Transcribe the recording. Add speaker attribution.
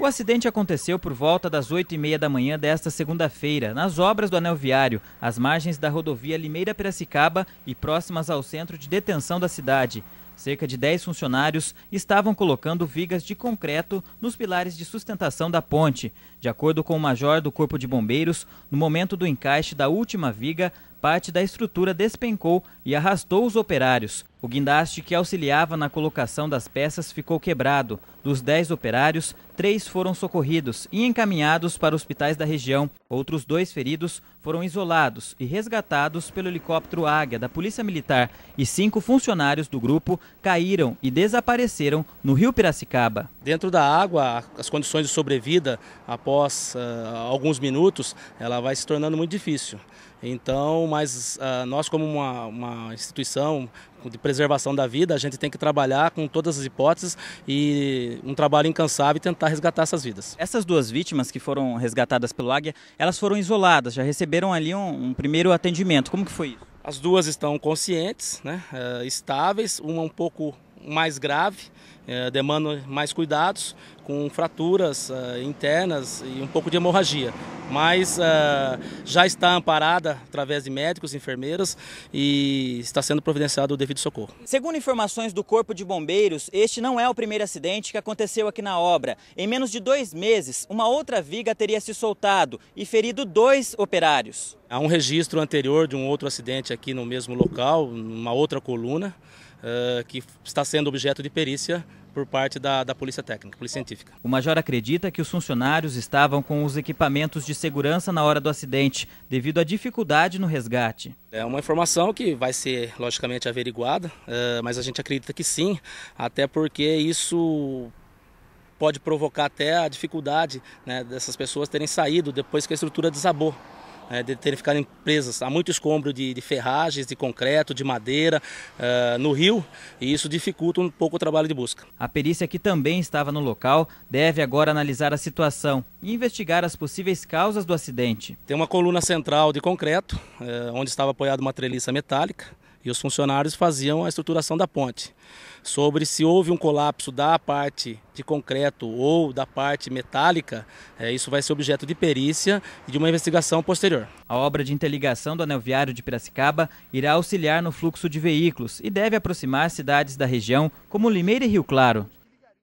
Speaker 1: O acidente aconteceu por volta das 8 e meia da manhã desta segunda-feira, nas obras do anel viário, às margens da rodovia Limeira-Piracicaba e próximas ao centro de detenção da cidade. Cerca de 10 funcionários estavam colocando vigas de concreto nos pilares de sustentação da ponte. De acordo com o major do Corpo de Bombeiros, no momento do encaixe da última viga, parte da estrutura despencou e arrastou os operários. O guindaste que auxiliava na colocação das peças ficou quebrado. Dos 10 operários, três foram socorridos e encaminhados para hospitais da região. Outros dois feridos foram isolados e resgatados pelo helicóptero Águia da Polícia Militar. E cinco funcionários do grupo caíram e desapareceram no rio Piracicaba. Dentro da água, as condições de sobrevida após uh, alguns minutos, ela vai se
Speaker 2: tornando muito difícil. Então, mas uh, ah, nós como uma, uma, instituição de preservação da vida, a gente tem que trabalhar com todas as hipóteses e um trabalho
Speaker 1: incansável e tentar resgatar essas vidas. Essas duas vítimas que foram resgatadas pelo Águia, elas foram isoladas, já receberam ali um, um primeiro atendimento. Como que foi isso? As duas estão conscientes, né,
Speaker 2: eh, estáveis, uma um pouco mais grave, é, demanda mais cuidados, com fraturas é, internas e um pouco de hemorragia. Mas é, já está amparada através de médicos, enfermeiras e está sendo providenciado o devido socorro.
Speaker 1: Segundo informações do Corpo de Bombeiros, este não é o primeiro acidente que aconteceu aqui na obra. Em menos de dois meses, uma outra viga teria se soltado e ferido dois operários.
Speaker 2: Há um registro anterior de um outro acidente aqui no mesmo local, numa outra coluna. Eh, que está sendo objeto de perícia por parte da, da Polícia Técnica, Polícia
Speaker 1: Científica. O major acredita que os funcionários estavam com os equipamentos de segurança na hora do acidente, devido à dificuldade no resgate.
Speaker 2: É uma informação que vai ser, logicamente, averiguada, eh, mas a gente acredita que sim, até porque isso pode provocar até a dificuldade né, dessas pessoas terem saído depois que a estrutura desabou é, de terem ficado presas a muito escombro de, de ferragens, de concreto, de madeira
Speaker 1: uh, no rio, e isso dificulta um pouco o trabalho de busca. A perícia que também estava no local deve agora analisar a situação e investigar as possíveis causas do acidente. Tem uma coluna
Speaker 2: central de concreto, uh, onde estava apoiada uma treliça metálica, e os funcionários faziam a estruturação da ponte. Sobre se houve um colapso da parte de concreto
Speaker 1: ou da parte metálica, é, isso vai ser objeto de perícia e de uma investigação posterior. A obra de interligação do anel viário de Piracicaba irá auxiliar no fluxo de veículos e deve aproximar cidades da região como Limeira e Rio Claro.